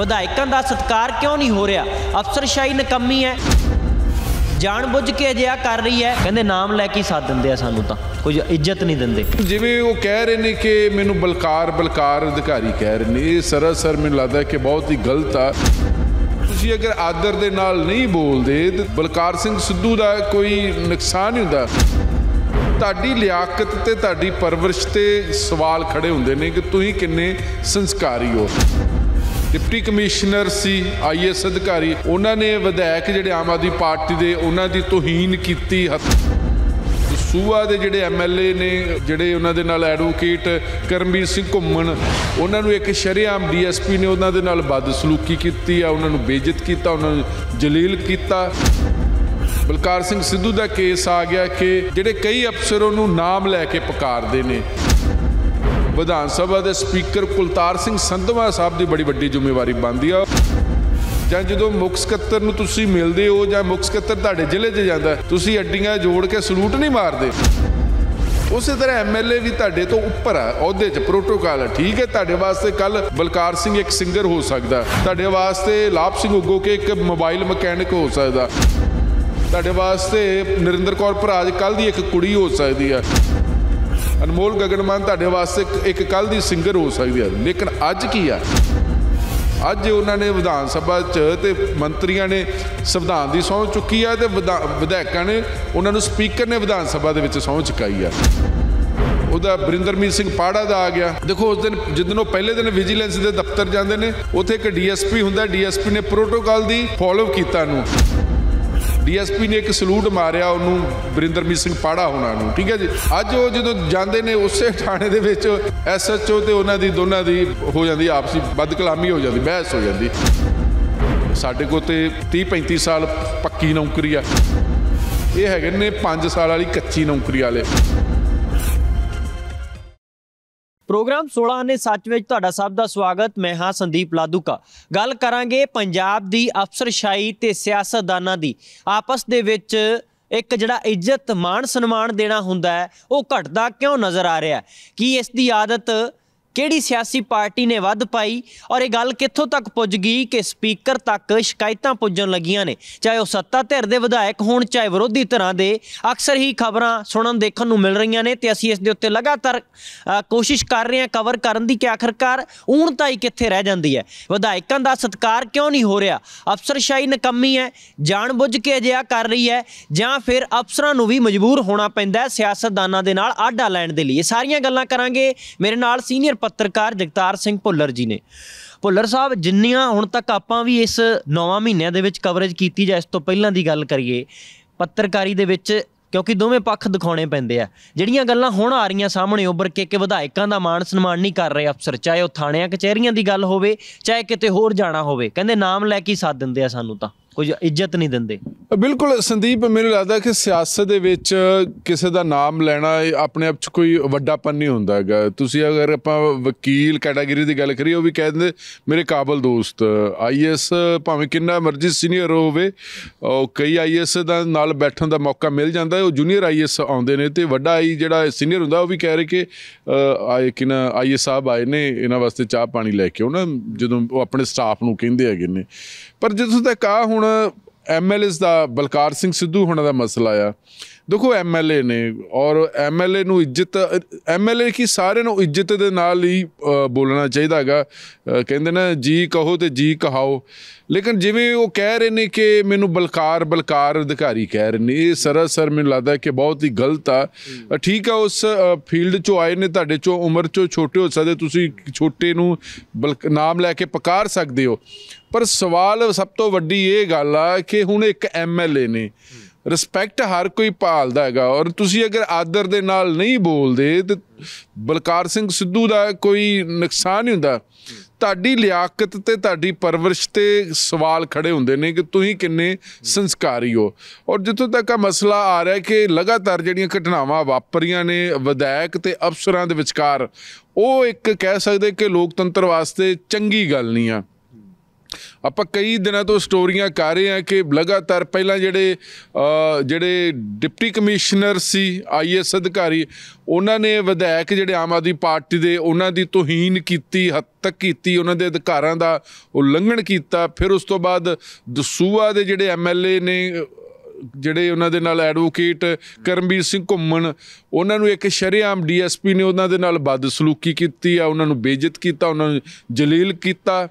ਵਿਧਾਇਕਾਂ ਦਾ ਸਤਕਾਰ ਕਿਉਂ ਨਹੀਂ ਹੋ ਰਿਹਾ ਅਫਸਰਸ਼ਾਹੀ ਨਕਮੀ ਹੈ ਜਾਣਬੁੱਝ ਕੇ ਅਜਿਹਾ ਕਰ ਰਹੀ ਹੈ ਕਹਿੰਦੇ ਨਾਮ ਲੈ ਕੇ ਸਾਥ ਦਿੰਦੇ ਆ ਸਾਨੂੰ ਤਾਂ ਕੁਝ ਇੱਜ਼ਤ ਨਹੀਂ ਦਿੰਦੇ ਜਿਵੇਂ ਉਹ ਕਹਿ ਰਹੇ ਨੇ ਕਿ ਮੈਨੂੰ ਬਲਕਾਰ ਬਲਕਾਰ ਅਧਿਕਾਰੀ ਕਹਿ ਰਹੇ ਨੇ ਇਹ ਸਰਸਰ ਮੈਨੂੰ ਲੱਗਦਾ ਕਿ ਬਹੁਤ ਹੀ ਗਲਤ ਆ ਤੁਸੀਂ ਅਗਰ ਆਦਰ ਦੇ ਨਾਲ ਨਹੀਂ ਬੋਲਦੇ ਤਾਂ ਬਲਕਾਰ ਸਿੰਘ ਸਿੱਧੂ ਦਾ ਕੋਈ ਨੁਕਸਾਨ ਨਹੀਂ ਹੁੰਦਾ ਤੁਹਾਡੀ ਲਿਆਕਤ ਤੇ ਤੁਹਾਡੀ ਪਰਵਰਿਸ਼ ਤੇ ਸਵਾਲ ਖੜੇ ਹੁੰਦੇ ਨੇ ਕਿ ਤੁਸੀਂ ਕਿੰਨੇ ਸੰਸਕਾਰੀ ਹੋ ਡਿਪਟੀ ਕਮਿਸ਼ਨਰ ਸੀ ਆਈਐਸ ਅਧਿਕਾਰੀ ਉਹਨਾਂ ਨੇ ਵਿਧਾਇਕ ਜਿਹੜੇ ਆਮ ਆਦਮੀ ਪਾਰਟੀ ਦੇ ਉਹਨਾਂ ਦੀ ਤੋਹੀਨ ਕੀਤੀ ਸੂਆ ਦੇ ਜਿਹੜੇ ਐਮਐਲਏ ਨੇ ਜਿਹੜੇ ਉਹਨਾਂ ਦੇ ਨਾਲ ਐਡਵੋਕੇਟ ਕਰਮਵੀਰ ਸਿੰਘ ਘੁੰਮਣ ਉਹਨਾਂ ਨੂੰ ਇੱਕ ਸ਼ਰੇਆਮ ਡੀਐਸਪੀ ਨੇ ਉਹਨਾਂ ਦੇ ਨਾਲ ਬਦਸਲੂਕੀ ਕੀਤੀ ਆ ਉਹਨਾਂ ਨੂੰ ਬੇਇੱਜ਼ਤ ਕੀਤਾ ਉਹਨਾਂ ਨੂੰ ਜਲੀਲ ਕੀਤਾ ਬਲਕਾਰ ਸਿੰਘ ਸਿੱਧੂ ਦਾ ਕੇਸ ਆ ਗਿਆ ਕਿ ਜਿਹੜੇ ਕਈ ਅਫਸਰ ਉਹਨੂੰ ਨਾਮ ਲੈ ਕੇ ਪੁਕਾਰਦੇ ਨੇ ਵਿਧਾਨ ਸਭਾ ਦੇ ਸਪੀਕਰ ਕੁਲਤਾਰ ਸਿੰਘ ਸੰਧਵਾ ਸਾਹਿਬ ਦੀ ਬੜੀ ਵੱਡੀ ਜ਼ਿੰਮੇਵਾਰੀ ਬਣਦੀ ਆ ਜਾਂ ਜਦੋਂ ਮੁੱਖ ਸਕੱਤਰ ਨੂੰ ਤੁਸੀਂ ਮਿਲਦੇ ਹੋ ਜਾਂ ਮੁੱਖ ਸਕੱਤਰ ਤੁਹਾਡੇ ਜ਼ਿਲ੍ਹੇ 'ਚ ਜਾਂਦਾ ਤੁਸੀਂ ਅੱਡੀਆਂ ਜੋੜ ਕੇ ਸਲੂਟ ਨਹੀਂ ਮਾਰਦੇ ਉਸੇ ਤਰ੍ਹਾਂ ਐਮਐਲਏ ਵੀ ਤੁਹਾਡੇ ਤੋਂ ਉੱਪਰ ਆ ਅਹੁਦੇ 'ਚ ਪ੍ਰੋਟੋਕਾਲ ਹੈ ਠੀਕ ਹੈ ਤੁਹਾਡੇ ਵਾਸਤੇ ਕੱਲ ਬਲਕਾਰ ਸਿੰਘ ਇੱਕ ਸਿੰਗਰ ਹੋ ਸਕਦਾ ਤੁਹਾਡੇ ਵਾਸਤੇ ਲਾਭ ਸਿੰਘ ਉੱਗੋ ਕੇ ਇੱਕ ਮੋਬਾਈਲ ਮਕੈਨਿਕ ਹੋ ਸਕਦਾ ਤੁਹਾਡੇ ਵਾਸਤੇ ਨਰਿੰਦਰ ਕੌਰ ਭਰਾਜ ਕੱਲ ਦੀ ਇੱਕ ਕੁੜੀ ਹੋ ਸਕਦੀ ਆ ਅਨਮੋਲ ਗਗਨਮਾਨ ਤੁਹਾਡੇ ਵਾਸਤੇ ਇੱਕ ਕੱਲ ਦੀ ਸਿੰਗਰ ਹੋ ਸਕਦੀ ਹੈ ਲੇਕਿਨ ਅੱਜ ਕੀ ਆ ਅੱਜ ਉਹਨਾਂ ਨੇ ਵਿਧਾਨ ਸਭਾ 'ਚ ਤੇ ਮੰਤਰੀਆਂ ਨੇ ਸੰਵਿਧਾਨ ਦੀ ਸੌਂ ਚੁੱਕੀ ਆ ਤੇ ਵਿਧਾਇਕਾਂ ਨੇ ਉਹਨਾਂ ਨੂੰ ਸਪੀਕਰ ਨੇ ਵਿਧਾਨ ਸਭਾ ਦੇ ਵਿੱਚ ਸੌਂ ਚੁਕਾਈ ਆ ਉਹਦਾ ਬਰਿੰਦਰਮੀਤ ਸਿੰਘ ਪਾੜਾ ਦਾ ਆ ਗਿਆ ਦੇਖੋ ਉਸ ਦਿਨ ਜਿੱਦਨੋਂ ਪਹਿਲੇ ਦਿਨ ਵਿਜੀਲੈਂਸ ਦੇ ਦਫ਼ਤਰ ਜਾਂਦੇ ਨੇ ਉੱਥੇ ਇੱਕ ਡੀਐਸਪੀ ਹੁੰਦਾ ਡੀਐਸਪੀ ਨੇ ਪ੍ਰੋਟੋਕਾਲ ਦੀ ਫਾਲੋ ਕੀਤਾ ਨੂੰ ਡੀਐਸਪੀ ਨੇ ਇੱਕ ਸਲੂਟ ਮਾਰਿਆ ਉਹਨੂੰ ਬਰਿੰਦਰ ਮੀਤ ਸਿੰਘ ਪਾੜਾ ਹੋਣਾ ਨੂੰ ਠੀਕ ਹੈ ਜੀ ਅੱਜ ਉਹ ਜਦੋਂ ਜਾਂਦੇ ਨੇ ਉਸੇ ਥਾਣੇ ਦੇ ਵਿੱਚ ਐਸਐਚਓ ਤੇ ਉਹਨਾਂ ਦੀ ਦੋਨਾਂ ਦੀ ਹੋ ਜਾਂਦੀ ਆਪਸੀ ਬਦਕਲਾਮੀ ਹੋ ਜਾਂਦੀ ਬਹਿਸ ਹੋ ਜਾਂਦੀ ਸਾਡੇ ਕੋਲ ਤੇ 30 35 ਸਾਲ ਪੱਕੀ ਨੌਕਰੀ ਆ ਇਹ ਹੈਗੇ ਨੇ 5 ਸਾਲ ਵਾਲੀ ਕੱਚੀ ਨੌਕਰੀ ਵਾਲੇ ਪ੍ਰੋਗਰਾਮ 16 ਨੇ ਸੱਚ ਵਿੱਚ ਤੁਹਾਡਾ ਸਭ ਦਾ ਸਵਾਗਤ ਮੈਂ ਹਾਂ ਸੰਦੀਪ ਲਾਦੂਕਾ ਗੱਲ ਕਰਾਂਗੇ ਪੰਜਾਬ ਦੀ ਅਫਸਰਸ਼ਾਹੀ ਤੇ ਸਿਆਸਤਦਾਨਾਂ ਦੀ ਆਪਸ ਦੇ ਵਿੱਚ ਇੱਕ ਜਿਹੜਾ ਇੱਜ਼ਤ ਮਾਣ ਸਨਮਾਨ ਦੇਣਾ ਹੁੰਦਾ ਹੈ ਉਹ ਘਟਦਾ ਕਿਉਂ ਨਜ਼ਰ ਆ ਰਿਹਾ ਕੀ ਇਸ ਦੀ ਆਦਤ ਕਿਹੜੀ ਸਿਆਸੀ ਪਾਰਟੀ ਨੇ ਵੱਧ ਪਾਈ ਔਰ ਇਹ ਗੱਲ ਕਿੱਥੋਂ ਤੱਕ ਪੁੱਜ ਗਈ ਕਿ ਸਪੀਕਰ ਤੱਕ ਸ਼ਿਕਾਇਤਾਂ ਪੁੱਜਣ ਲੱਗੀਆਂ ਨੇ ਚਾਹੇ ਉਹ ਸੱਤਾ ਧਿਰ ਦੇ ਵਿਧਾਇਕ ਹੋਣ ਚਾਹੇ ਵਿਰੋਧੀ ਧਿਰਾਂ ਦੇ ਅਕਸਰ ਹੀ ਖਬਰਾਂ ਸੁਣਨ ਦੇਖਣ ਨੂੰ ਮਿਲ ਰਹੀਆਂ ਨੇ ਤੇ ਅਸੀਂ ਇਸ ਦੇ ਉੱਤੇ ਲਗਾਤਾਰ ਕੋਸ਼ਿਸ਼ ਕਰ ਰਹੇ ਹਾਂ ਕਵਰ ਕਰਨ ਦੀ ਕਿ ਆਖਰਕਾਰ ਊਣਤਾਈ ਕਿੱਥੇ ਰਹਿ ਜਾਂਦੀ ਹੈ ਵਿਧਾਇਕਾਂ ਦਾ ਸਤਕਾਰ ਕਿਉਂ ਨਹੀਂ ਹੋ ਰਿਹਾ ਅਫਸਰਸ਼ਾਹੀ ਨਕਮੀ ਹੈ ਜਾਣਬੁੱਝ ਕੇ ਅਜਿਹਾ ਕਰ ਰਹੀ ਹੈ ਜਾਂ ਫਿਰ ਅਫਸਰਾਂ ਨੂੰ ਵੀ ਮਜਬੂਰ ਹੋਣਾ ਪੈਂਦਾ ਹੈ ਸਿਆਸਤਦਾਨਾਂ ਦੇ ਨਾਲ ਆਡਾ ਲੈਣ ਦੇ ਲਈ ਸਾਰੀਆਂ ਗੱਲਾਂ ਕਰਾਂਗੇ ਮੇਰੇ ਨਾਲ ਸੀਨੀਅਰ ਪੱਤਰਕਾਰ ਜਗਤਾਰ ਸਿੰਘ ਭੁੱਲਰ ਜੀ ਨੇ ਭੁੱਲਰ ਸਾਹਿਬ ਜਿੰਨੀਆਂ ਹੁਣ ਤੱਕ ਆਪਾਂ ਵੀ ਇਸ 9 ਮਹੀਨਿਆਂ ਦੇ ਵਿੱਚ ਕਵਰੇਜ ਕੀਤੀ ਜਾਂ ਇਸ ਤੋਂ ਪਹਿਲਾਂ ਦੀ ਗੱਲ ਕਰੀਏ ਪੱਤਰਕਾਰੀ ਦੇ ਵਿੱਚ ਕਿਉਂਕਿ ਦੋਵੇਂ ਪੱਖ ਦਿਖਾਉਣੇ ਪੈਂਦੇ ਆ ਜਿਹੜੀਆਂ ਗੱਲਾਂ ਹੁਣ ਆ ਰਹੀਆਂ ਸਾਹਮਣੇ ਉੱਭਰ ਕੇ ਕਿ ਵਿਧਾਇਕਾਂ ਦਾ ਮਾਣ ਸਨਮਾਨ ਨਹੀਂ ਕਰ ਰਹੇ ਅਫਸਰ ਚਾਹੇ ਉਹ ਥਾਣਿਆਂ ਕਚਹਿਰੀਆਂ ਦੀ ਗੱਲ ਹੋਵੇ ਚਾਹੇ ਕਿਤੇ ਹੋਰ ਜਾਣਾ ਹੋਵੇ ਕਹਿੰਦੇ ਨਾਮ ਲੈ ਕੇ ਸਾਥ ਦਿੰਦੇ ਆ ਸਾਨੂੰ ਤਾਂ ਕੋਈ ਇੱਜ਼ਤ ਨਹੀਂ ਦਿੰਦੇ ਬਿਲਕੁਲ ਸੰਦੀਪ ਮੈਨੂੰ ਲੱਗਦਾ ਕਿ ਸਿਆਸਤ ਦੇ ਵਿੱਚ ਕਿਸੇ ਦਾ ਨਾਮ ਲੈਣਾ ਆਪਣੇ ਆਪ 'ਚ ਕੋਈ ਪੰਨ ਨਹੀਂ ਹੁੰਦਾ ਹੈਗਾ ਤੁਸੀਂ ਅਗਰ ਆਪਾਂ ਵਕੀਲ ਕੈਟਾਗਰੀ ਦੀ ਗੱਲ ਕਰੀਏ ਉਹ ਵੀ ਕਹਿੰਦੇ ਮੇਰੇ ਕਾਬਲ ਦੋਸਤ ਆਈਐਸ ਭਾਵੇਂ ਕਿੰਨਾ ਮਰਜ਼ੀ ਸੀਨੀਅਰ ਹੋਵੇ ਉਹ ਕਈ ਆਈਐਸ ਦਾ ਨਾਲ ਬੈਠਣ ਦਾ ਮੌਕਾ ਮਿਲ ਜਾਂਦਾ ਹੈ ਉਹ ਜੂਨੀਅਰ ਆਈਐਸ ਆਉਂਦੇ ਨੇ ਤੇ ਵੱਡਾ ਆਈ ਜਿਹੜਾ ਸੀਨੀਅਰ ਹੁੰਦਾ ਉਹ ਵੀ ਕਹਿ ਰਿਹਾ ਕਿ ਆਏ ਕਿਨਾ ਆਈਐਸ ਸਾਹਿਬ ਆਏ ਨੇ ਇਹਨਾਂ ਵਾਸਤੇ ਚਾਹ ਪਾਣੀ ਲੈ ਕੇ ਉਹਨਾਂ ਜਦੋਂ ਉਹ ਆਪਣੇ ਸਟਾਫ ਨੂੰ ਕਹਿੰਦੇ ਹੈਗੇ ਨੇ ਪਰ ਜਦੋਂ ਤੱਕ ਆ ਹੁਣ ਐਮਐਲਐਸ ਦਾ ਬਲਕਾਰ ਸਿੰਘ ਸਿੱਧੂ ਹੁਣਾਂ ਦਾ ਮਸਲਾ ਆ ਦੇਖੋ ਐਮਐਲਏ ਨੇ ਔਰ ਐਮਐਲਏ ਨੂੰ ਇੱਜ਼ਤ ਐਮਐਲਏ ਕੀ ਸਾਰਿਆਂ ਨੂੰ ਇੱਜ਼ਤ ਦੇ ਨਾਲ ਹੀ ਬੋਲਣਾ ਚਾਹੀਦਾ ਹੈਗਾ ਕਹਿੰਦੇ ਨਾ ਜੀ ਕਹੋ ਤੇ ਜੀ ਕਹਾਓ ਲੇਕਿਨ ਜਿਵੇਂ ਉਹ ਕਹਿ ਰਹੇ ਨੇ ਕਿ ਮੈਨੂੰ ਬਲਕਾਰ ਬਲਕਾਰ ਅਧਿਕਾਰੀ ਕਹਿ ਰਹੇ ਨੇ ਇਹ ਸਰਸਰ ਮੈਨੂੰ ਲੱਗਦਾ ਕਿ ਬਹੁਤ ਹੀ ਗਲਤ ਆ ਠੀਕ ਆ ਉਸ ਫੀਲਡ ਚੋਂ ਆਏ ਨੇ ਤੁਹਾਡੇ ਚੋਂ ਉਮਰ ਚੋਂ ਛੋਟੇ ਹੋ ਸਕਦੇ ਤੁਸੀਂ ਛੋਟੇ ਨੂੰ ਨਾਮ ਲੈ ਕੇ ਪੁਕਾਰ ਸਕਦੇ ਹੋ ਪਰ ਸਵਾਲ ਸਭ ਤੋਂ ਵੱਡੀ ਇਹ ਗੱਲ ਆ ਕਿ ਹੁਣ ਇੱਕ ਐਮਐਲਏ ਨੇ ਰਿਸਪੈਕਟ ਹਰ ਕੋਈ ਪਾਲਦਾ ਹੈਗਾ ਔਰ ਤੁਸੀਂ ਅਗਰ ਆਦਰ ਦੇ ਨਾਲ ਨਹੀਂ ਬੋਲਦੇ ਤੇ ਬਲਕਾਰ ਸਿੰਘ ਸਿੱਧੂ ਦਾ ਕੋਈ ਨੁਕਸਾਨ ਨਹੀਂ ਹੁੰਦਾ ਤੁਹਾਡੀ ਲਿਆਕਤ ਤੇ ਤੁਹਾਡੀ ਪਰਵਰਿਸ਼ ਤੇ ਸਵਾਲ ਖੜੇ ਹੁੰਦੇ ਨੇ ਕਿ ਤੁਸੀਂ ਕਿੰਨੇ ਸੰਸਕਾਰੀ ਹੋ ਔਰ ਜਿੱਥੋਂ ਤੱਕ ਆ ਮਸਲਾ ਆ ਰਿਹਾ ਕਿ ਲਗਾਤਾਰ ਜਿਹੜੀਆਂ ਘਟਨਾਵਾਂ ਵਾਪਰੀਆਂ ਨੇ ਵਿਧਾਇਕ ਤੇ ਅਫਸਰਾਂ ਦੇ ਵਿਚਕਾਰ ਉਹ ਇੱਕ ਕਹਿ ਸਕਦੇ ਕਿ ਲੋਕਤੰਤਰ ਵਾਸਤੇ ਚੰਗੀ ਗੱਲ ਨਹੀਂ ਆ ਆਪਾਂ ਕਈ ਦਿਨਾਂ ਤੋਂ ਸਟੋਰੀਆਂ ਕਰ ਰਹੇ ਹਾਂ ਕਿ ਲਗਾਤਾਰ ਪਹਿਲਾਂ ਜਿਹੜੇ ਜਿਹੜੇ ਡਿਪਟੀ ਕਮਿਸ਼ਨਰ ਸੀ ਆਈਐਸ ਅਧਿਕਾਰੀ ਉਹਨਾਂ ਨੇ ਵਿਧਾਇਕ ਜਿਹੜੇ ਆਮ ਆਦਮੀ ਪਾਰਟੀ ਦੇ ਉਹਨਾਂ ਦੀ ਤੋਹੀਨ ਕੀਤੀ ਹੱਦ ਤੱਕ ਕੀਤੀ ਉਹਨਾਂ ਦੇ ਅਧਿਕਾਰਾਂ ਦਾ ਉਲੰਘਣ ਕੀਤਾ ਫਿਰ ਉਸ ਤੋਂ ਬਾਅਦ ਦਸੂਆ ਦੇ ਜਿਹੜੇ ਐਮਐਲਏ ਨੇ ਜਿਹੜੇ ਉਹਨਾਂ ਦੇ ਨਾਲ ਐਡਵੋਕੇਟ ਕਰਮਵੀਰ ਸਿੰਘ ਘੁੰਮਣ ਉਹਨਾਂ ਨੂੰ ਇੱਕ ਸ਼ਰਿਆਮ ਡੀਐਸਪੀ ਨੇ ਉਹਨਾਂ ਦੇ ਨਾਲ ਬਦਸਲੂਕੀ ਕੀਤੀ ਆ ਉਹਨਾਂ ਨੂੰ ਬੇਇੱਜ਼ਤ ਕੀਤਾ ਉਹਨਾਂ ਨੂੰ ਜਲੀਲ ਕੀਤਾ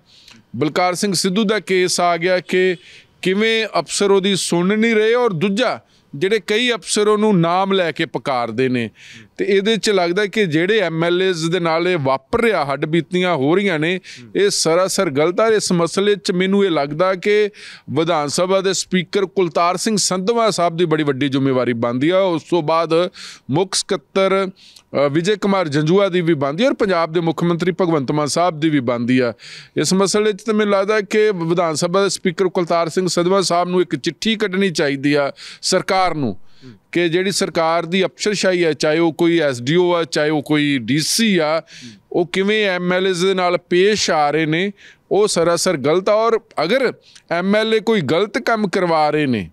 ਬਲਕਾਰ ਸਿੰਘ ਸਿੱਧੂ ਦਾ ਕੇਸ ਆ ਗਿਆ ਕਿ ਕਿਵੇਂ ਅਫਸਰ ਉਹਦੀ ਸੁਣ ਨਹੀਂ ਰਹੇ ਔਰ ਦੂਜਾ ਜਿਹੜੇ ਕਈ ਅਫਸਰ ਉਹਨੂੰ ਨਾਮ ਲੈ ਕੇ ਪੁਕਾਰਦੇ ਨੇ ਤੇ ਇਹਦੇ 'ਚ ਲੱਗਦਾ ਕਿ ਜਿਹੜੇ ਐਮਐਲਏਜ਼ ਦੇ ਨਾਲ ਇਹ ਵਾਪਰ ਰਿਹਾ ਬੀਤੀਆਂ ਹੋ ਰਹੀਆਂ ਨੇ ਇਹ ਸਰਾਸਰ ਗਲਤ ਆ ਇਸ ਮਸਲੇ 'ਚ ਮੈਨੂੰ ਇਹ ਲੱਗਦਾ ਕਿ ਵਿਧਾਨ ਸਭਾ ਦੇ ਸਪੀਕਰ ਕੁਲਤਾਰ ਸਿੰਘ ਸੰਧਵਾ ਸਾਹਿਬ ਦੀ ਬੜੀ ਵੱਡੀ ਜ਼ਿੰਮੇਵਾਰੀ ਬਣਦੀ ਆ ਉਸ ਤੋਂ ਬਾਅਦ ਮੁੱਖ ਸਕੱਤਰ ਵਿਜੇ ਕੁਮਾਰ ਜੰਜੂਆ ਦੀ ਵੀ ਬੰਦੀ ਔਰ ਪੰਜਾਬ ਦੇ ਮੁੱਖ ਮੰਤਰੀ ਭਗਵੰਤ ਮਾਨ ਸਾਹਿਬ ਦੀ ਵੀ ਬੰਦੀ ਆ ਇਸ ਮਸਲੇ 'ਚ ਤਾਂ ਮੈਨੂੰ ਲੱਗਦਾ ਕਿ ਵਿਧਾਨ ਸਭਾ ਦੇ ਸਪੀਕਰ ਕੁਲਤਾਰ ਸਿੰਘ ਸਦਵਾ ਸਾਹਿਬ ਨੂੰ ਇੱਕ ਚਿੱਠੀ ਕੱਢਣੀ ਚਾਹੀਦੀ ਆ ਸਰਕਾਰ ਨੂੰ ਕਿ ਜਿਹੜੀ ਸਰਕਾਰ ਦੀ ਅਫਸਰਸ਼ਾਹੀ ਹੈ ਚਾਹੇ ਉਹ ਕੋਈ ਐਸਡੀਓ ਆ ਚਾਹੇ ਉਹ ਕੋਈ ਡੀਸੀ ਆ ਉਹ ਕਿਵੇਂ ਐਮਐਲਏਜ਼ ਦੇ ਨਾਲ ਪੇਸ਼ ਆ ਰਹੇ ਨੇ ਉਹ ਸਰਾਸਰ ਗਲਤ ਔਰ ਅਗਰ ਐਮਐਲਏ ਕੋਈ ਗਲਤ ਕੰਮ ਕਰਵਾ ਰਹੇ ਨੇ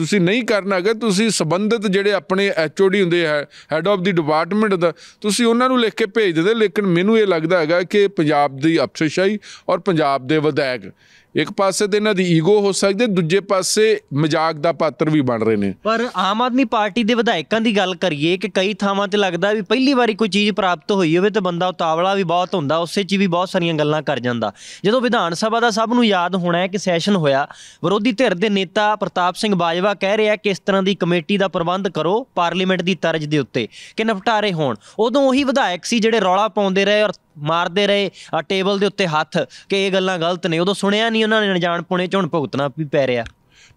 ਤੁਸੀਂ ਨਹੀਂ ਕਰਨਾ ਹੈਗਾ ਤੁਸੀਂ ਸੰਬੰਧਿਤ ਜਿਹੜੇ ਆਪਣੇ ਐਚਓਡੀ ਹੁੰਦੇ ਹੈ ਹੈਡ ਆਫ ਦੀ ਡਿਪਾਰਟਮੈਂਟ ਦਾ ਤੁਸੀਂ ਉਹਨਾਂ ਨੂੰ ਲਿਖ ਕੇ ਭੇਜ ਦਿੰਦੇ ਲੇਕਿਨ ਮੈਨੂੰ ਇਹ ਲੱਗਦਾ ਹੈਗਾ ਕਿ ਪੰਜਾਬ ਦੀ ਅਫਸਰਸ਼ਾਹੀ ਔਰ ਪੰਜਾਬ ਦੇ ਵਿਧਾਇਕ ਇੱਕ ਪਾਸੇ ਤੇ ਇਹਨਾਂ ਦੀ ਈਗੋ ਹੋ ਸਕਦੀ ਦੂਜੇ ਪਾਸੇ ਮਜ਼ਾਕ ਦਾ ਪਾਤਰ ਵੀ ਬਣ ਰਹੇ ਨੇ ਪਰ ਆਮ ਆਦਮੀ ਪਾਰਟੀ ਦੇ ਵਿਧਾਇਕਾਂ ਦੀ ਗੱਲ ਕਰੀਏ ਕਿ ਕਈ ਥਾਵਾਂ ਤੇ ਲੱਗਦਾ ਵੀ ਪਹਿਲੀ ਵਾਰੀ ਕੋਈ ਚੀਜ਼ ਪ੍ਰਾਪਤ ਹੋਈ ਹੋਵੇ ਤੇ ਬੰਦਾ ਉਤਾਵਲਾ ਵੀ ਬਹੁਤ ਹੁੰਦਾ ਉਸੇ 'ਚ ਵੀ ਬਹੁਤ ਸਾਰੀਆਂ ਗੱਲਾਂ ਕਰ ਜਾਂਦਾ ਜਦੋਂ ਵਿਧਾਨ ਸਭਾ ਦਾ ਸਭ ਨੂੰ ਯਾਦ ਹੋਣਾ ਹੈ ਕਿ ਸੈਸ਼ਨ ਹੋਇਆ ਵਿਰੋਧੀ ਧਿਰ ਦੇ ਨੇਤਾ ਪ੍ਰਤਾਪ ਸਿੰਘ ਬਾਜਵਾ ਕਹਿ ਰਿਹਾ ਕਿ ਇਸ ਤਰ੍ਹਾਂ ਦੀ ਕਮੇਟੀ ਦਾ ਪ੍ਰਬੰਧ ਕਰੋ ਪਾਰਲੀਮੈਂਟ ਦੀ ਤਰਜ਼ ਦੇ ਉੱਤੇ ਕਿ ਨਫਟਾਰੇ ਹੋਣ ਉਦੋਂ ਉਹੀ ਵਿਧਾਇਕ ਸੀ ਜਿਹੜੇ ਰੌਲਾ ਪਾਉਂਦੇ ਰਹੇ ਔਰ ਮਾਰਦੇ ਰਹੇ ਆ ਟੇਬਲ ਦੇ ਉੱਤੇ ਹੱਥ ਕਿ ਇਹ ਗੱਲਾਂ ਗਲਤ ਨੇ ਉਦੋਂ ਸੁਣਿਆ ਨਹੀਂ ਉਹਨਾਂ ਨੇ ਅਣਜਾਣ ਪੁਣੇ ਝੁਣ ਭੁਗਤਣਾ ਵੀ ਪੈ ਰਿਹਾ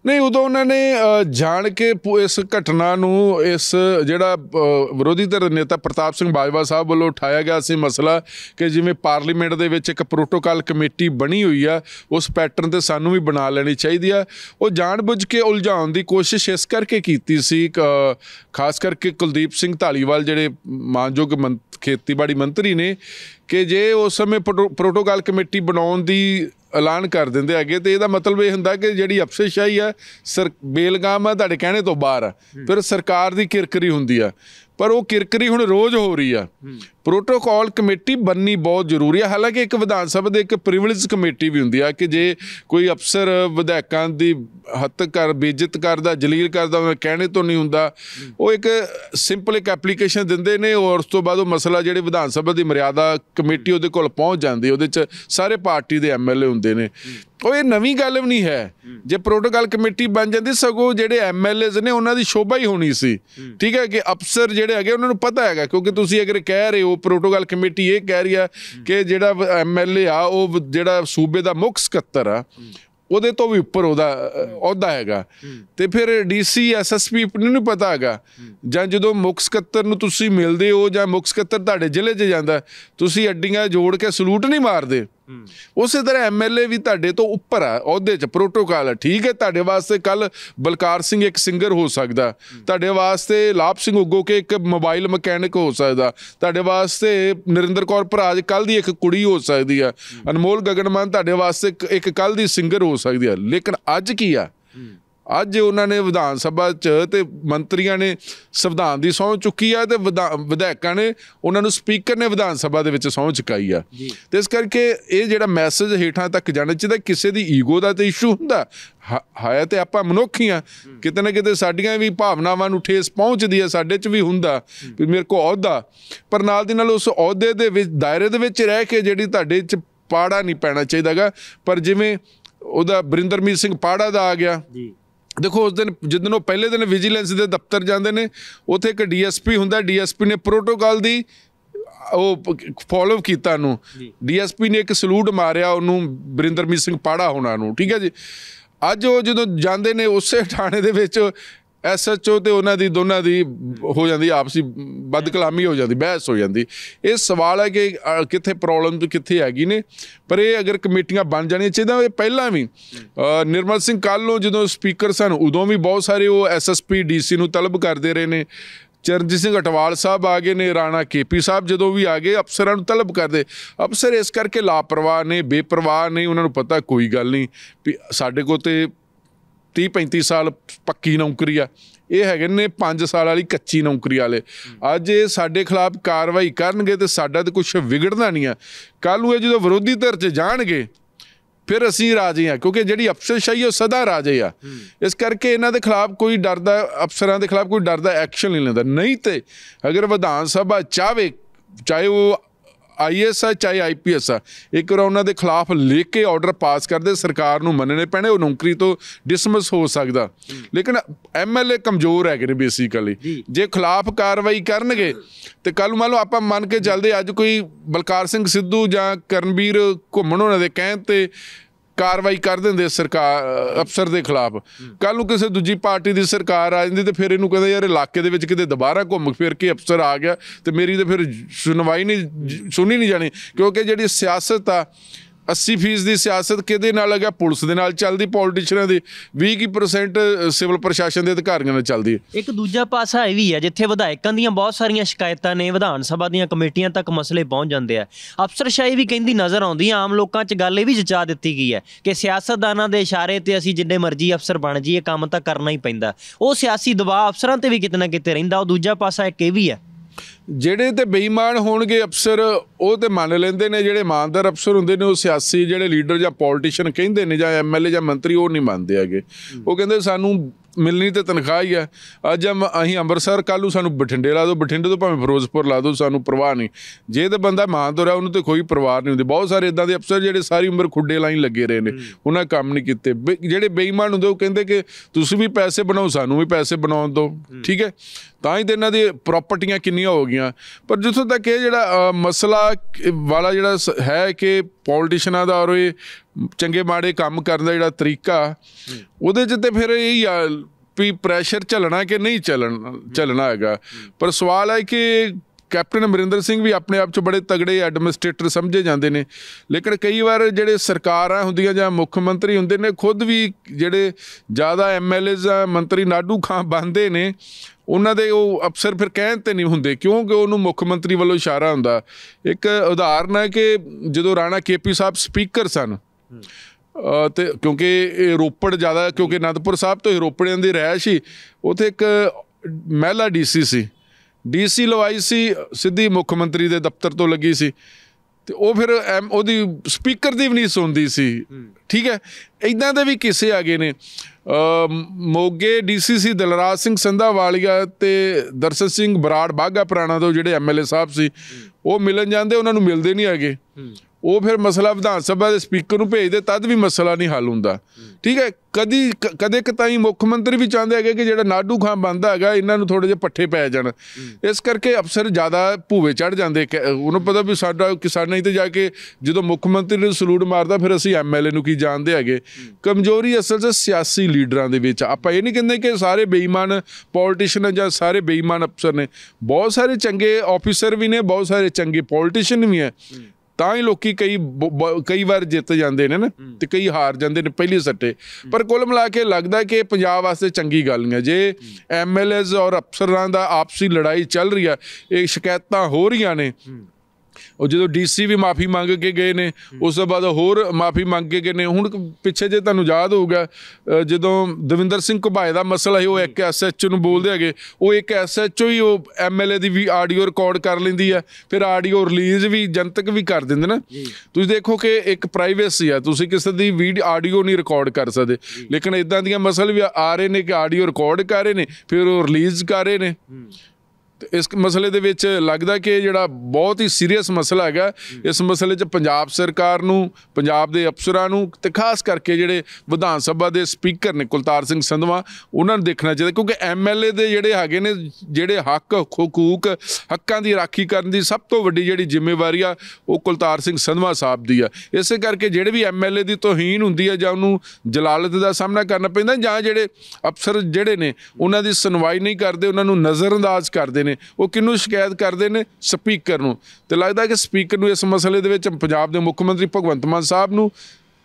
ਨਹੀਂ ਉਦੋਂ ਉਹਨਾਂ ਨੇ ਜਾਣ ਕੇ ਇਸ ਘਟਨਾ ਨੂੰ ਇਸ ਜਿਹੜਾ ਵਿਰੋਧੀ ਧਿਰ ਨੇਤਾ ਪ੍ਰਤਾਪ ਸਿੰਘ ਬਾਜਵਾ ਸਾਹਿਬ ਵੱਲੋਂ ਉਠਾਇਆ ਗਿਆ ਸੀ ਮਸਲਾ ਕਿ ਜਿਵੇਂ ਪਾਰਲੀਮੈਂਟ ਦੇ ਵਿੱਚ ਇੱਕ ਪ੍ਰੋਟੋਕਾਲ ਕਮੇਟੀ ਬਣੀ ਹੋਈ ਆ ਉਸ ਪੈਟਰਨ ਤੇ ਸਾਨੂੰ ਵੀ ਬਣਾ ਲੈਣੀ ਚਾਹੀਦੀ ਆ ਉਹ ਜਾਣਬੁੱਝ ਕੇ ਉਲਝਾਉਣ ਦੀ ਕੋਸ਼ਿਸ਼ ਇਸ ਕਰਕੇ ਕੀਤੀ ਸੀ ਖਾਸ ਕਰਕੇ ਕੁਲਦੀਪ ਸਿੰਘ ਢਾਲੀਵਾਲ ਜਿਹੜੇ ਮਾਨਯੋਗ ਖੇਤੀਬਾੜੀ ਮੰਤਰੀ ਨੇ ਕਿ ਜੇ ਉਸ ਸਮੇਂ ਪ੍ਰੋਟੋਕਾਲ ਕਮੇਟੀ ਬਣਾਉਣ ਦੀ ਐਲਾਨ ਕਰ ਦਿੰਦੇ ਅੱਗੇ ਤੇ ਇਹਦਾ ਮਤਲਬ ਇਹ ਹੁੰਦਾ ਕਿ ਜਿਹੜੀ ਅਫਸਰਸ਼ਾਹੀ ਆ ਸਰ ਬੇਲਗਾਮ ਆ ਤੁਹਾਡੇ ਕਹਿਣੇ ਤੋਂ ਬਾਹਰ ਆ ਫਿਰ ਸਰਕਾਰ ਦੀ ਕਿਰਕਰੀ ਹੁੰਦੀ ਆ ਪਰ ਉਹ ਕਿਰਕਰੀ ਹੁਣ ਰੋਜ਼ ਹੋ ਰਹੀ ਆ ਪ੍ਰੋਟੋਕਾਲ ਕਮੇਟੀ ਬੰਨੀ ਬਹੁਤ ਜ਼ਰੂਰੀ ਆ ਹਾਲਾਂਕਿ ਇੱਕ ਵਿਧਾਨ ਸਭਾ ਦੇ ਇੱਕ ਪ੍ਰਿਵਿਲੇਜ ਕਮੇਟੀ ਵੀ ਹੁੰਦੀ ਆ ਕਿ ਜੇ ਕੋਈ ਅਫਸਰ ਵਿਧਾਇਕਾਂ ਦੀ ਹੱਤ ਕਰ ਬੇਇੱਜ਼ਤ ਕਰਦਾ ਜਲੀਲ ਕਰਦਾ ਉਹ ਕਹਿਣੇ ਤੋਂ ਨਹੀਂ ਹੁੰਦਾ ਉਹ ਇੱਕ ਸਿੰਪਲ ਇੱਕ ਐਪਲੀਕੇਸ਼ਨ ਦਿੰਦੇ ਨੇ ਔਰ ਉਸ ਤੋਂ ਬਾਅਦ ਉਹ ਮਸਲਾ ਜਿਹੜੇ ਵਿਧਾਨ ਸਭਾ ਦੀ ਮਰਿਆਦਾ ਕਮੇਟੀ ਉਹਦੇ ਕੋਲ ਪਹੁੰਚ ਜਾਂਦੀ ਉਹਦੇ ਚ ਸਾਰੇ ਪਾਰਟੀ ਦੇ ਐਮਐਲਏ ਹੁੰਦੇ ਨੇ ਉਹ ਇਹ ਨਵੀਂ ਗੱਲ ਵੀ ਨਹੀਂ ਹੈ ਜੇ ਪ੍ਰੋਟੋਕਾਲ ਕਮੇਟੀ ਬਣ ਜਾਂਦੀ ਸਗੋ ਜਿਹੜੇ ਐਮਐਲਏਜ਼ ਨੇ ਉਹਨਾਂ ਦੀ ਸ਼ੋਭਾ ਹੀ ਹੋਣੀ ਸੀ ਠੀਕ ਹੈ ਕਿ ਅਫਸਰ ਜਿਹੜੇ ਹੈਗੇ ਉਹਨਾਂ ਨੂੰ ਪਤਾ ਹੈਗਾ ਕਿਉਂਕਿ ਤੁਸੀਂ ਅਗਰ ਕਹਿ ਰਹੇ ਹੋ ਪ੍ਰੋਟੋਕਾਲ ਕਮੇਟੀ ਇਹ ਕਹਿ ਰਹੀ ਆ ਕਿ ਜਿਹੜਾ ਐਮਐਲਏ ਆ ਉਹ ਜਿਹੜਾ ਸੂਬੇ ਦਾ ਮੁੱਖ ਸਕੱਤਰ ਆ ਉਹਦੇ ਤੋਂ ਵੀ ਉੱਪਰ ਉਹਦਾ ਅਹੁਦਾ ਹੈਗਾ ਤੇ ਫਿਰ ਡੀਸੀ ਐਸਐਸਪੀ ਨੂੰ ਨਹੀਂ ਪਤਾ ਹੈਗਾ ਜਾਂ ਜਦੋਂ ਮੁੱਖ ਸਕੱਤਰ ਨੂੰ ਤੁਸੀਂ ਮਿਲਦੇ ਹੋ ਜਾਂ ਮੁੱਖ ਸਕੱਤਰ ਤੁਹਾਡੇ ਜ਼ਿਲ੍ਹੇ 'ਚ ਜਾਂਦਾ ਤੁਸੀਂ ਅੱਡੀਆਂ ਜੋੜ ਕੇ ਸਲੂਟ ਨਹੀਂ ਮਾਰਦੇ ਉਸੇ ਤਰ੍ਹਾਂ ਐਮਐਲਏ ਵੀ ਤੁਹਾਡੇ ਤੋਂ ਉੱਪਰ ਆ ਅਹੁਦੇ 'ਚ ਪ੍ਰੋਟੋਕਾਲ ਆ ਠੀਕ ਹੈ ਤੁਹਾਡੇ ਵਾਸਤੇ ਕੱਲ ਬਲਕਾਰ ਸਿੰਘ ਇੱਕ ਸਿੰਗਰ ਹੋ ਸਕਦਾ ਤੁਹਾਡੇ ਵਾਸਤੇ ਲਾਭ ਸਿੰਘ ਉਗੋ ਕੇ ਇੱਕ ਮੋਬਾਈਲ ਮਕੈਨਿਕ ਹੋ ਸਕਦਾ ਤੁਹਾਡੇ ਵਾਸਤੇ ਨਰਿੰਦਰ ਕੌਰ ਭਰਾਜ ਕੱਲ ਦੀ ਇੱਕ ਕੁੜੀ ਹੋ ਸਕਦੀ ਆ ਅਨਮੋਲ ਗਗਨਮਾਨ ਤੁਹਾਡੇ ਵਾਸਤੇ ਇੱਕ ਕੱਲ ਦੀ ਸਿੰਗਰ ਹੋ ਸਕਦੀ ਆ ਲੇਕਿਨ ਅੱਜ ਕੀ ਆ ਅੱਜ ਉਹਨਾਂ ਨੇ ਵਿਧਾਨ ਸਭਾ 'ਚ ਤੇ ਮੰਤਰੀਆਂ ਨੇ ਸੰਵਿਧਾਨ ਦੀ ਸਹੁੰ ਚੁੱਕੀ ਆ ਤੇ ਵਿਧਾਇਕਾਂ ਨੇ ਉਹਨਾਂ ਨੂੰ ਸਪੀਕਰ ਨੇ ਵਿਧਾਨ ਸਭਾ ਦੇ ਵਿੱਚ ਸਹੁੰ ਚੁਕਾਈ ਆ ਤੇ ਇਸ ਕਰਕੇ ਇਹ ਜਿਹੜਾ ਮੈਸੇਜ ਹੇਠਾਂ ਤੱਕ ਜਾਣਾ ਚਾਹੀਦਾ ਕਿਸੇ ਦੀ ਈਗੋ ਦਾ ਤੇ ਇਸ਼ੂ ਹੁੰਦਾ ਹਾਇਆ ਤੇ ਆਪਾਂ ਮਨੁੱਖੀ ਆ ਕਿਤੇ ਨਾ ਕਿਤੇ ਸਾਡੀਆਂ ਵੀ ਭਾਵਨਾਵਾਂ ਨੂੰ ਠੇਸ ਪਹੁੰਚਦੀ ਆ ਸਾਡੇ 'ਚ ਵੀ ਹੁੰਦਾ ਵੀ ਮੇਰੇ ਕੋ ਅਹੁਦਾ ਪਰ ਨਾਲ ਦੀ ਨਾਲ ਉਸ ਅਹੁਦੇ ਦੇ ਵਿੱਚ ਦਾਇਰੇ ਦੇ ਵਿੱਚ ਰਹਿ ਕੇ ਜਿਹੜੀ ਤੁਹਾਡੇ 'ਚ ਪਾੜਾ ਨਹੀਂ ਪੈਣਾ ਚਾਹੀਦਾਗਾ ਪਰ ਜਿਵੇਂ ਉਹਦਾ ਬਰਿੰਦਰਮੀਤ ਸਿੰਘ ਪਾੜਾ ਦਾ ਆ ਗਿਆ ਜੀ ਦੇਖੋ ਉਸ ਦਿਨ ਜਿੱਦਨ ਉਹ ਪਹਿਲੇ ਦਿਨ ਵਿਜੀਲੈਂਸ ਦੇ ਦਫ਼ਤਰ ਜਾਂਦੇ ਨੇ ਉੱਥੇ ਇੱਕ ਡੀਐਸਪੀ ਹੁੰਦਾ ਡੀਐਸਪੀ ਨੇ ਪ੍ਰੋਟੋਕਾਲ ਦੀ ਉਹ ਫੋਲੋ ਕੀਤਾ ਨੂੰ ਡੀਐਸਪੀ ਨੇ ਇੱਕ ਸਲੂਟ ਮਾਰਿਆ ਉਹਨੂੰ ਬਰਿੰਦਰਮੀਤ ਸਿੰਘ ਪਾੜਾ ਹੋਣਾ ਨੂੰ ਠੀਕ ਹੈ ਜੀ ਅੱਜ ਉਹ ਜਦੋਂ ਜਾਂਦੇ ਨੇ ਉਸੇ ਥਾਣੇ ਦੇ ਵਿੱਚ ਐਸਐਚਓ ਤੇ ਉਹਨਾਂ ਦੀ ਦੋਨਾਂ ਦੀ ਹੋ ਜਾਂਦੀ ਆਪਸੀ ਬਦਕਲਾਮੀ ਹੋ ਜਾਂਦੀ ਬਹਿਸ ਹੋ ਜਾਂਦੀ ਇਹ ਸਵਾਲ ਹੈ ਕਿ ਕਿੱਥੇ ਪ੍ਰੋਬਲਮ ਕਿੱਥੇ ਹੈਗੀ ਨੇ ਪਰ ਇਹ ਅਗਰ ਕਮੇਟੀਆਂ ਬਣ ਜਾਣੀਆਂ ਚਾਹੀਦਾ ਇਹ ਪਹਿਲਾਂ ਵੀ ਨਿਰਮਲ ਸਿੰਘ ਕੱਲ ਨੂੰ ਜਦੋਂ ਸਪੀਕਰ ਸਨ ਉਦੋਂ ਵੀ ਬਹੁਤ ਸਾਰੇ ਉਹ ਐਸਐਸਪੀ ਡੀਸੀ ਨੂੰ ਤਲਬ ਕਰਦੇ ਰਹੇ ਨੇ ਚਰਨਜੀਤ ਸਿੰਘ ਅਟਵਾਲ ਸਾਹਿਬ ਆ ਗਏ ਨੇ ਰਾਣਾ ਕੇਪੀ ਸਾਹਿਬ ਜਦੋਂ ਵੀ ਆ ਗਏ ਅਫਸਰਾਂ ਨੂੰ ਤਲਬ ਕਰਦੇ ਅਫਸਰ ਇਸ ਕਰਕੇ ਲਾਪਰਵਾਹ ਨੇ ਬੇਪਰਵਾਹ ਨੇ ਉਹਨਾਂ ਨੂੰ ਪਤਾ ਕੋਈ ਗੱਲ ਨਹੀਂ ਵੀ ਸਾਡੇ ਕੋਲ ਤੇ 30 35 ਸਾਲ ਪੱਕੀ ਨੌਕਰੀ ਆ ਇਹ ਹੈਗੇ ਨੇ 5 ਸਾਲ ਵਾਲੀ ਕੱਚੀ ਨੌਕਰੀ ਵਾਲੇ ਅੱਜ ਇਹ ਸਾਡੇ ਖਿਲਾਫ ਕਾਰਵਾਈ ਕਰਨਗੇ ਤੇ ਸਾਡਾ ਤੇ ਕੁਝ ਵਿਗੜਨਾ ਨਹੀਂ ਆ ਕੱਲ ਨੂੰ ਇਹ ਜਦੋਂ ਵਿਰੋਧੀ ਧਿਰ 'ਚ ਜਾਣਗੇ ਫਿਰ ਅਸੀਂ ਰਾਜੇ ਆ ਕਿਉਂਕਿ ਜਿਹੜੀ ਅਫਸਰਸ਼ਾਹੀ ਉਹ ਸਦਾ ਰਾਜੇ ਆ ਇਸ ਕਰਕੇ ਇਹਨਾਂ ਦੇ ਖਿਲਾਫ ਕੋਈ ਡਰਦਾ ਅਫਸਰਾਂ ਦੇ ਖਿਲਾਫ ਕੋਈ ਡਰਦਾ ਐਕਸ਼ਨ ਨਹੀਂ ਲੈਂਦਾ ਨਹੀਂ ਤੇ ਅਗਰ ਵਿਧਾਨ ਸਭਾ ਚਾਵੇ ਚਾਹੇ ਉਹ ਆਈਐਸ ਆ ਚਾਹੇ ਆਈਪੀਐਸ ਆ ਇੱਕ ਵਾਰ ਉਹਨਾਂ ਦੇ ਖਿਲਾਫ ਲਿਖ ਕੇ ਆਰਡਰ ਪਾਸ ਕਰਦੇ ਸਰਕਾਰ ਨੂੰ ਮੰਨਣੇ ਪੈਣੇ ਉਹ ਨੌਕਰੀ ਤੋਂ ਡਿਸਮਿਸ ਹੋ ਸਕਦਾ ਲੇਕਿਨ ਐਮਐਲਏ ਕਮਜ਼ੋਰ ਹੈਗੇ ਨੇ ਬੇਸਿਕਲੀ ਜੇ ਖਿਲਾਫ ਕਾਰਵਾਈ ਕਰਨਗੇ ਤੇ ਕੱਲ ਮੰਨ ਲਓ ਆਪਾਂ ਮੰਨ ਕੇ ਚੱਲਦੇ ਅੱਜ ਕੋਈ ਬਲਕਾਰ ਸਿੰਘ ਸਿੱਧੂ ਜਾਂ ਕਰਨਵੀਰ ਘੁੰਮਣ ਉਹਨਾਂ ਦੇ ਕਹਿਣ ਤੇ ਕਾਰਵਾਈ ਕਰ ਦਿੰਦੇ ਸਰਕਾਰ ਅਫਸਰ ਦੇ ਖਿਲਾਫ ਕੱਲ ਨੂੰ ਕਿਸੇ ਦੂਜੀ ਪਾਰਟੀ ਦੀ ਸਰਕਾਰ ਆ ਜਾਂਦੀ ਤੇ ਫਿਰ ਇਹਨੂੰ ਕਹਿੰਦੇ ਯਾਰ ਇਲਾਕੇ ਦੇ ਵਿੱਚ ਕਿਤੇ ਦੁਬਾਰਾ ਘੁੰਮ ਫਿਰ ਕੇ ਅਫਸਰ ਆ ਗਿਆ ਤੇ ਮੇਰੀ ਤੇ ਫਿਰ ਸੁਣਵਾਈ ਨਹੀਂ ਸੁਣੀ ਨਹੀਂ ਜਾਣੀ ਕਿਉਂਕਿ ਜਿਹੜੀ ਸਿਆਸਤ ਆ 80% ਦੀ ਸਿਆਸਤ ਕਿਹਦੇ ਨਾਲ ਹੈਗਾ ਪੁਲਿਸ ਦੇ ਨਾਲ ਚੱਲਦੀ ਪੋਲਿਟਿਸ਼ੀਅਨਾਂ ਦੀ 20% ਸਿਵਲ ਪ੍ਰਸ਼ਾਸਨ ਦੇ ਅਧਿਕਾਰੀਆਂ ਨਾਲ ਚੱਲਦੀ ਹੈ ਇੱਕ ਦੂਜਾ ਪਾਸਾ ਇਹ ਵੀ ਹੈ ਜਿੱਥੇ ਵਿਧਾਇਕਾਂ ਦੀਆਂ ਬਹੁਤ ਸਾਰੀਆਂ ਸ਼ਿਕਾਇਤਾਂ ਨੇ ਵਿਧਾਨ ਸਭਾ ਦੀਆਂ ਕਮੇਟੀਆਂ ਤੱਕ ਮਸਲੇ ਪਹੁੰਚ ਜਾਂਦੇ ਆ ਅਫਸਰਸ਼ਾਹੀ ਵੀ ਕਹਿੰਦੀ ਨਜ਼ਰ ਆਉਂਦੀ ਆ ਆਮ ਲੋਕਾਂ 'ਚ ਗੱਲ ਇਹ ਵੀ ਜਚਾ ਦਿੱਤੀ ਗਈ ਹੈ ਕਿ ਸਿਆਸਤਦਾਨਾਂ ਦੇ ਇਸ਼ਾਰੇ ਤੇ ਅਸੀਂ ਜਿੰਨੇ ਮਰਜ਼ੀ ਅਫਸਰ ਬਣ ਜਾਈਏ ਕੰਮ ਤਾਂ ਕਰਨਾ ਹੀ ਪੈਂਦਾ ਉਹ ਸਿਆਸੀ ਦਬਾਅ ਅਫਸਰਾਂ ਤੇ ਵੀ ਕਿਤੇ ਨਾ ਕਿਤੇ ਰਹਿੰਦਾ ਉਹ ਦੂਜਾ ਪਾਸਾ ਇੱਕ ਇਹ ਵੀ ਹੈ ਜਿਹੜੇ ਤੇ ਬੇਈਮਾਨ ਹੋਣਗੇ ਅਫਸਰ ਉਹ ਤੇ ਮੰਨ ਲੈਂਦੇ ਨੇ ਜਿਹੜੇ ਇਮਾਨਦਾਰ ਅਫਸਰ ਹੁੰਦੇ ਨੇ ਉਹ ਸਿਆਸੀ ਜਿਹੜੇ ਲੀਡਰ ਜਾਂ ਪੋਲਿਟਿਸ਼ੀਅਨ ਕਹਿੰਦੇ ਨੇ ਜਾਂ ਐਮਐਲਏ ਜਾਂ ਮੰਤਰੀ ਉਹ ਨਹੀਂ ਮੰਨਦੇ ਹੈਗੇ ਉਹ ਕਹਿੰਦੇ ਸਾਨੂੰ ਮਿਲਣੀ ਤੇ ਤਨਖਾਹ ਹੀ ਹੈ ਅੱਜ ਅਸੀਂ ਅੰਮ੍ਰਿਤਸਰ ਕੱਲੂ ਸਾਨੂੰ ਬਠਿੰਡੇ ਲਾ ਦਿਓ ਬਠਿੰਡੇ ਤੋਂ ਭਾਵੇਂ ਫਿਰੋਜ਼ਪੁਰ ਲਾ ਦਿਓ ਸਾਨੂੰ ਪਰਵਾਹ ਨਹੀਂ ਜੇ ਤੇ ਬੰਦਾ ਮਾਨ ਤੋਂ ਰਿਹਾ ਉਹਨੂੰ ਤੇ ਕੋਈ ਪਰਵਾਹ ਨਹੀਂ ਹੁੰਦੀ ਬਹੁਤ ਸਾਰੇ ਇਦਾਂ ਦੇ ਅਫਸਰ ਜਿਹੜੇ ਸਾਰੀ ਉਮਰ ਖੁੱਡੇ ਲਾਈਨ ਲੱਗੇ ਰਹੇ ਨੇ ਉਹਨਾਂ ਕੰਮ ਨਹੀਂ ਕੀਤੇ ਜਿਹੜੇ ਬੇਈਮਾਨ ਹੁੰਦੇ ਉਹ ਕਹਿੰਦੇ ਕਿ ਤੁਸੀਂ ਵੀ ਪੈਸੇ ਬਣਾਓ ਸਾਨੂੰ ਵੀ ਪੈਸੇ ਬਣਾਉਣ ਦਿਓ ਠੀਕ ਹੈ ਤਾਂ ਹੀ ਤੇ ਇਹਨਾਂ ਦੀ ਪ੍ਰਾਪਰਟੀਆਂ ਕਿੰਨੀਆਂ ਹੋ ਗਈਆਂ ਪਰ ਜਿੱਥੋਂ ਤੱਕ ਇਹ ਜਿਹੜਾ ਮਸਲਾ ਵਾਲਾ ਜਿਹੜਾ ਹੈ ਕਿ ਪੋਲਿਟਿਸ਼ੀਅਨਾਂ ਦਾ ਔਰ ਇਹ ਚੰਗੇ ਮਾੜੇ ਕੰਮ ਕਰਨ ਦਾ ਜਿਹੜਾ ਤਰੀਕਾ ਉਹਦੇ 'ਚ ਤੇ ਫਿਰ ਇਹ ਵੀ ਪ੍ਰੈਸ਼ਰ ਚੱਲਣਾ ਕਿ ਨਹੀਂ ਚੱਲਣ ਚੱਲਣਾ ਹੈਗਾ ਪਰ ਸਵਾਲ ਹੈ ਕਿ ਕੈਪਟਨ ਅਮਰਿੰਦਰ ਸਿੰਘ ਵੀ ਆਪਣੇ ਆਪ 'ਚ ਬੜੇ ਤਗੜੇ ਐਡਮਿਨਿਸਟ੍ਰੇਟਰ ਸਮਝੇ ਜਾਂਦੇ ਨੇ ਲੇਕਿਨ ਕਈ ਵਾਰ ਜਿਹੜੇ ਸਰਕਾਰਾਂ ਹੁੰਦੀਆਂ ਜਾਂ ਮੁੱਖ ਮੰਤਰੀ ਹੁੰਦੇ ਨੇ ਖੁਦ ਵੀ ਜਿਹੜੇ ਜ਼ਿਆਦਾ ਐਮਐਲਏਜ਼ ਜਾਂ ਮੰਤਰੀ ਨਾਡੂ ਖਾਂ ਬੰਦੇ ਨੇ ਉਹਨਾਂ ਦੇ ਉਹ ਅਫਸਰ ਫਿਰ ਕਹਿਣ ਤੇ ਨਹੀਂ ਹੁੰਦੇ ਕਿਉਂਕਿ ਉਹਨੂੰ ਮੁੱਖ ਮੰਤਰੀ ਵੱਲੋਂ ਇਸ਼ਾਰਾ ਹੁੰਦਾ ਇੱਕ ਉਦਾਹਰਨ ਹੈ ਕਿ ਜਦੋਂ ਰਾਣਾ ਕੇਪੀ ਸਾਹਿਬ ਸਪੀਕਰ ਸਨ ਤੇ ਕਿਉਂਕਿ ਇਹ ਰੋਪੜ ਜ਼ਿਆਦਾ ਕਿਉਂਕਿ ਅਨੰਦਪੁਰ ਸਾਹਿਬ ਤੋਂ ਰੋਪੜਿਆਂ ਦੀ ਰਹਿਸ਼ ਹੀ ਉਥੇ ਇੱਕ ਮਹਿਲਾ ਡੀਸੀ ਸੀ ਡੀਸੀ ਲਵਾਈ ਸੀ ਸਿੱਧੀ ਮੁੱਖ ਮੰਤਰੀ ਦੇ ਦਫ਼ਤਰ ਤੋਂ ਲੱਗੀ ਸੀ ਤੇ ਉਹ ਫਿਰ ਉਹਦੀ ਸਪੀਕਰ ਦੀ ਵੀ ਨਹੀਂ ਸੁਣਦੀ ਸੀ ਠੀਕ ਹੈ ਇਦਾਂ ਦੇ ਵੀ ਕਿਸੇ ਆ ਗਏ ਨੇ ਮੋਗੇ ਡੀਸੀ ਸੀ ਦਲਰਾਜ ਸਿੰਘ ਸੰਧਾਵਾਲੀਆ ਤੇ ਦਰਸ਼ਨ ਸਿੰਘ ਬਰਾੜ ਬਾਗਾ ਪ੍ਰਾਣਾ ਤੋਂ ਜਿਹੜੇ ਐਮਐਲਏ ਸਾਹਿਬ ਸੀ ਉਹ ਮਿਲਣ ਜਾਂਦੇ ਉਹਨਾਂ ਨੂੰ ਮਿਲਦੇ ਨਹੀਂ ਹੈਗੇ ਉਹ ਫਿਰ ਮਸਲਾ ਵਿਧਾਨ ਸਭਾ ਦੇ ਸਪੀਕਰ ਨੂੰ ਭੇਜਦੇ ਤਦ ਵੀ ਮਸਲਾ ਨਹੀਂ ਹੱਲ ਹੁੰਦਾ ਠੀਕ ਹੈ ਕਦੀ ਕਦੇ ਤਾਈ ਮੁੱਖ ਮੰਤਰੀ ਵੀ ਚਾਹੁੰਦੇ ਹੈਗੇ ਕਿ ਜਿਹੜਾ ਨਾਡੂ ਖਾਂ ਬੰਦਾ ਹੈਗਾ ਇਹਨਾਂ ਨੂੰ ਥੋੜੇ ਜਿਹਾ ਪੱਠੇ ਪੈ ਜਾਣ ਇਸ ਕਰਕੇ ਅਫਸਰ ਜ਼ਿਆਦਾ ਭੂਵੇ ਚੜ ਜਾਂਦੇ ਉਹਨੂੰ ਪਤਾ ਵੀ ਸਾਡਾ ਕਿਸਾਨਾਂ ਹੀ ਤੇ ਜਾ ਕੇ ਜਦੋਂ ਮੁੱਖ ਮੰਤਰੀ ਨੂੰ ਸਲੂਟ ਮਾਰਦਾ ਫਿਰ ਅਸੀਂ ਐਮਐਲਏ ਨੂੰ ਕੀ ਜਾਣਦੇ ਹੈਗੇ ਕਮਜ਼ੋਰੀ ਅਸਲ 'ਚ ਸਿਆਸੀ ਲੀਡਰਾਂ ਦੇ ਵਿੱਚ ਆਪਾਂ ਇਹ ਨਹੀਂ ਕਹਿੰਦੇ ਕਿ ਸਾਰੇ ਬੇਈਮਾਨ ਪੋਲਿਟਿਸ਼ੀਅਨ ਜਾਂ ਸਾਰੇ ਬੇਈਮਾਨ ਅਫਸਰ ਨੇ ਬਹੁਤ ਸਾਰੇ ਚੰਗੇ ਆਫੀਸਰ ਵੀ ਨੇ ਬਹੁਤ ਸਾਰੇ ਚੰਗੇ ਪੋਲਿਟਿਸ਼ੀਅਨ ਵੀ ਹੈ ਤਾਂ ਹੀ ਲੋਕੀ ਕਈ ਕਈ ਵਾਰ ਜਿੱਤ ਜਾਂਦੇ ਨੇ ਨਾ ਤੇ ਕਈ ਹਾਰ ਜਾਂਦੇ ਨੇ ਪਹਿਲੀ ਸੱਟੇ ਪਰ ਕੁੱਲ ਮਿਲਾ ਕੇ ਲੱਗਦਾ ਕਿ ਪੰਜਾਬ ਵਾਸਤੇ ਚੰਗੀ ਗੱਲ ਨਹੀਂ ਹੈ ਜੇ ਐਮਐਲਏਜ਼ ਔਰ ਅਫਸਰਾਂ ਦਾ ਆਪਸੀ ਲੜਾਈ ਚੱਲ ਰਹੀ ਹੈ ਇਹ ਸ਼ਿਕਾਇਤਾਂ ਹੋ ਰਹੀਆਂ ਨੇ ਉਹ ਜਦੋਂ ਡੀਸੀ ਵੀ ਮਾਫੀ ਮੰਗ ਕੇ ਗਏ ਨੇ ਉਸ ਤੋਂ ਬਾਅਦ ਹੋਰ ਮਾਫੀ ਮੰਗ ਕੇ ਗਏ ਨੇ ਹੁਣ ਪਿੱਛੇ ਜੇ ਤੁਹਾਨੂੰ ਯਾਦ ਹੋਊਗਾ ਜਦੋਂ ਦਵਿੰਦਰ ਸਿੰਘ ਘੁਬਾਏ ਦਾ ਮਸਲਾ ਹੈ ਉਹ ਇੱਕ ਐਸਐਚਓ ਨੂੰ ਬੋਲਦੇ ਹੈਗੇ ਉਹ ਇੱਕ ਐਸਐਚਓ ਹੀ ਉਹ ਐਮਐਲਏ ਦੀ ਵੀ ਆਡੀਓ ਰਿਕਾਰਡ ਕਰ ਲੈਂਦੀ ਹੈ ਫਿਰ ਆਡੀਓ ਰਿਲੀਜ਼ ਵੀ ਜਨਤਕ ਵੀ ਕਰ ਦਿੰਦੇ ਨਾ ਤੁਸੀਂ ਦੇਖੋ ਕਿ ਇੱਕ ਪ੍ਰਾਈਵੇਸੀ ਹੈ ਤੁਸੀਂ ਕਿਸੇ ਦੀ ਵੀ ਆਡੀਓ ਨਹੀਂ ਰਿਕਾਰਡ ਕਰ ਸਕਦੇ ਲੇਕਿਨ ਇਦਾਂ ਦੀਆਂ ਮਸਲ ਵੀ ਆ ਰਹੇ ਨੇ ਕਿ ਆਡੀਓ ਰਿਕਾਰਡ ਕਰ ਰਹੇ ਨੇ ਫਿਰ ਉਹ ਰਿਲੀਜ਼ ਕਰ ਰਹੇ ਨੇ ਇਸ ਮਸਲੇ ਦੇ ਵਿੱਚ ਲੱਗਦਾ ਕਿ ਜਿਹੜਾ ਬਹੁਤ ਹੀ ਸੀਰੀਅਸ ਮਸਲਾ ਹੈਗਾ ਇਸ ਮਸਲੇ 'ਚ ਪੰਜਾਬ ਸਰਕਾਰ ਨੂੰ ਪੰਜਾਬ ਦੇ ਅਫਸਰਾਂ ਨੂੰ ਤੇ ਖਾਸ ਕਰਕੇ ਜਿਹੜੇ ਵਿਧਾਨ ਸਭਾ ਦੇ ਸਪੀਕਰ ਨੇ ਕੁਲਤਾਰ ਸਿੰਘ ਸੰਧਵਾ ਉਹਨਾਂ ਨੂੰ ਦੇਖਣਾ ਚਾਹੀਦਾ ਕਿਉਂਕਿ ਐਮਐਲਏ ਦੇ ਜਿਹੜੇ ਹੈਗੇ ਨੇ ਜਿਹੜੇ ਹੱਕ ਹਕੂਕ ਹੱਕਾਂ ਦੀ ਰਾਖੀ ਕਰਨ ਦੀ ਸਭ ਤੋਂ ਵੱਡੀ ਜਿਹੜੀ ਜ਼ਿੰਮੇਵਾਰੀ ਆ ਉਹ ਕੁਲਤਾਰ ਸਿੰਘ ਸੰਧਵਾ ਸਾਹਿਬ ਦੀ ਆ ਇਸੇ ਕਰਕੇ ਜਿਹੜੇ ਵੀ ਐਮਐਲਏ ਦੀ ਤੋਹੀਨ ਹੁੰਦੀ ਆ ਜਾਂ ਉਹਨੂੰ ਜਲਾਲਤ ਦਾ ਸਾਹਮਣਾ ਕਰਨਾ ਪੈਂਦਾ ਜਾਂ ਜਿਹੜੇ ਅਫਸਰ ਜਿਹੜੇ ਨੇ ਉਹਨਾਂ ਦੀ ਸੁਣਵਾਈ ਨਹੀਂ ਕਰਦੇ ਉਹਨਾਂ ਨੂੰ ਨਜ਼ਰਅੰਦਾਜ਼ ਕਰਦੇ ਨੇ ਉਹ ਕਿੰਨੂੰ ਸ਼ਿਕਾਇਤ ਕਰਦੇ ਨੇ ਸਪੀਕਰ ਨੂੰ ਤੇ ਲੱਗਦਾ ਕਿ ਸਪੀਕਰ ਨੂੰ ਇਸ ਮਸਲੇ ਦੇ ਵਿੱਚ ਪੰਜਾਬ ਦੇ ਮੁੱਖ ਮੰਤਰੀ ਭਗਵੰਤ ਮਾਨ ਸਾਹਿਬ ਨੂੰ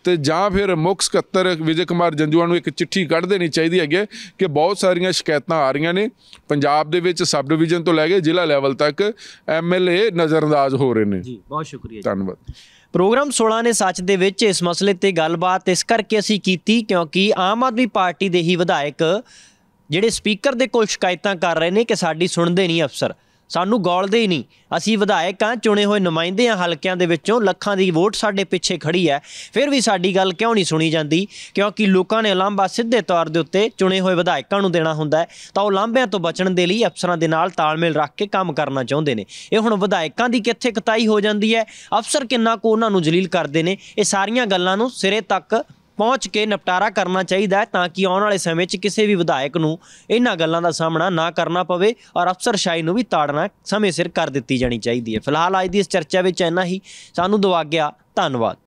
ਤੇ ਜਾਂ ਫਿਰ ਮੁੱਖ ਸਕੱਤਰ ਵਿਜੇ ਕੁਮਾਰ ਜੰਜੂਆ ਨੂੰ ਇੱਕ ਚਿੱਠੀ ਕੱਢ ਦੇਣੀ ਚਾਹੀਦੀ ਹੈਗੇ ਕਿ ਬਹੁਤ ਸਾਰੀਆਂ ਸ਼ਿਕਾਇਤਾਂ ਆ ਰਹੀਆਂ ਨੇ ਪੰਜਾਬ ਦੇ ਵਿੱਚ ਸਬ ਡਿਵੀਜ਼ਨ ਤੋਂ ਲੈ ਕੇ ਜ਼ਿਲ੍ਹਾ ਲੈਵਲ ਤੱਕ ਐਮਐਲਏ ਨਜ਼ਰਅੰਦਾਜ਼ ਹੋ ਰਹੇ ਨੇ ਜੀ ਬਹੁਤ ਸ਼ੁਕਰੀਆ ਧੰਨਵਾਦ ਪ੍ਰੋਗਰਾਮ 16 ਨੇ ਸੱਚ ਦੇ ਵਿੱਚ ਇਸ ਮਸਲੇ ਤੇ ਗੱਲਬਾਤ ਇਸ ਕਰਕੇ ਅਸੀਂ ਕੀਤੀ ਕਿਉਂਕਿ ਆਮ ਆਦਮੀ ਪਾਰਟੀ ਦੇ ਹੀ ਵਿਧਾਇਕ ਜਿਹੜੇ ਸਪੀਕਰ ਦੇ ਕੋਲ ਸ਼ਿਕਾਇਤਾਂ ਕਰ ਰਹੇ ਨੇ ਕਿ ਸਾਡੀ ਸੁਣਦੇ ਨਹੀਂ ਅਫਸਰ ਸਾਨੂੰ ਗੋਲਦੇ ਹੀ ਨਹੀਂ ਅਸੀਂ ਵਿਧਾਇਕ ਆ ਚੁਣੇ ਹੋਏ ਨੁਮਾਇੰਦੇ ਆ ਹਲਕਿਆਂ ਦੇ ਵਿੱਚੋਂ ਲੱਖਾਂ ਦੀ ਵੋਟ ਸਾਡੇ ਪਿੱਛੇ ਖੜੀ ਹੈ ਫਿਰ ਵੀ ਸਾਡੀ ਗੱਲ ਕਿਉਂ ਨਹੀਂ ਸੁਣੀ ਜਾਂਦੀ ਕਿਉਂਕਿ ਲੋਕਾਂ ਨੇ ਲਾਂਭਾ ਸਿੱਧੇ ਤੌਰ ਦੇ ਉੱਤੇ ਚੁਣੇ ਹੋਏ ਵਿਧਾਇਕਾਂ ਨੂੰ ਦੇਣਾ ਹੁੰਦਾ ਤਾਂ ਉਹ ਲਾਂਭਿਆਂ ਤੋਂ ਬਚਣ ਦੇ ਲਈ ਅਫਸਰਾਂ ਦੇ ਨਾਲ ਤਾਲਮੇਲ ਰੱਖ ਕੇ ਕੰਮ ਕਰਨਾ ਚਾਹੁੰਦੇ ਨੇ ਇਹ ਹੁਣ ਵਿਧਾਇਕਾਂ ਦੀ ਕਿੱਥੇ ਕਤਾਈ ਹੋ ਜਾਂਦੀ ਹੈ ਅਫਸਰ ਕਿੰਨਾ ਕੋ ਉਹਨਾਂ ਨੂੰ ਜਲੀਲ ਕਰਦੇ ਨੇ ਇਹ ਸਾਰੀਆਂ ਗੱਲਾਂ ਨੂੰ ਸਿਰੇ ਤੱਕ ਪਹੁੰਚ ਕੇ ਨਿਪਟਾਰਾ ਕਰਨਾ ਚਾਹੀਦਾ ਹੈ ਤਾਂ ਕਿ ਆਉਣ ਵਾਲੇ ਸਮੇਂ 'ਚ ਕਿਸੇ ਵੀ ਵਿਧਾਇਕ ਨੂੰ ਇਹਨਾਂ ਗੱਲਾਂ ਦਾ ਸਾਹਮਣਾ ਨਾ ਕਰਨਾ ਪਵੇ ਔਰ ਅਫਸਰਸ਼ਾਹੀ ਨੂੰ ਵੀ ਤਾੜਨਾ ਸਮੇਂ ਸਿਰ ਕਰ ਦਿੱਤੀ ਜਾਣੀ ਚਾਹੀਦੀ ਹੈ ਫਿਲਹਾਲ ਅੱਜ ਦੀ ਇਸ ਚਰਚਾ ਵਿੱਚ ਇੰਨਾ ਹੀ ਸਾਨੂੰ ਦਵਾ ਗਿਆ ਧੰਨਵਾਦ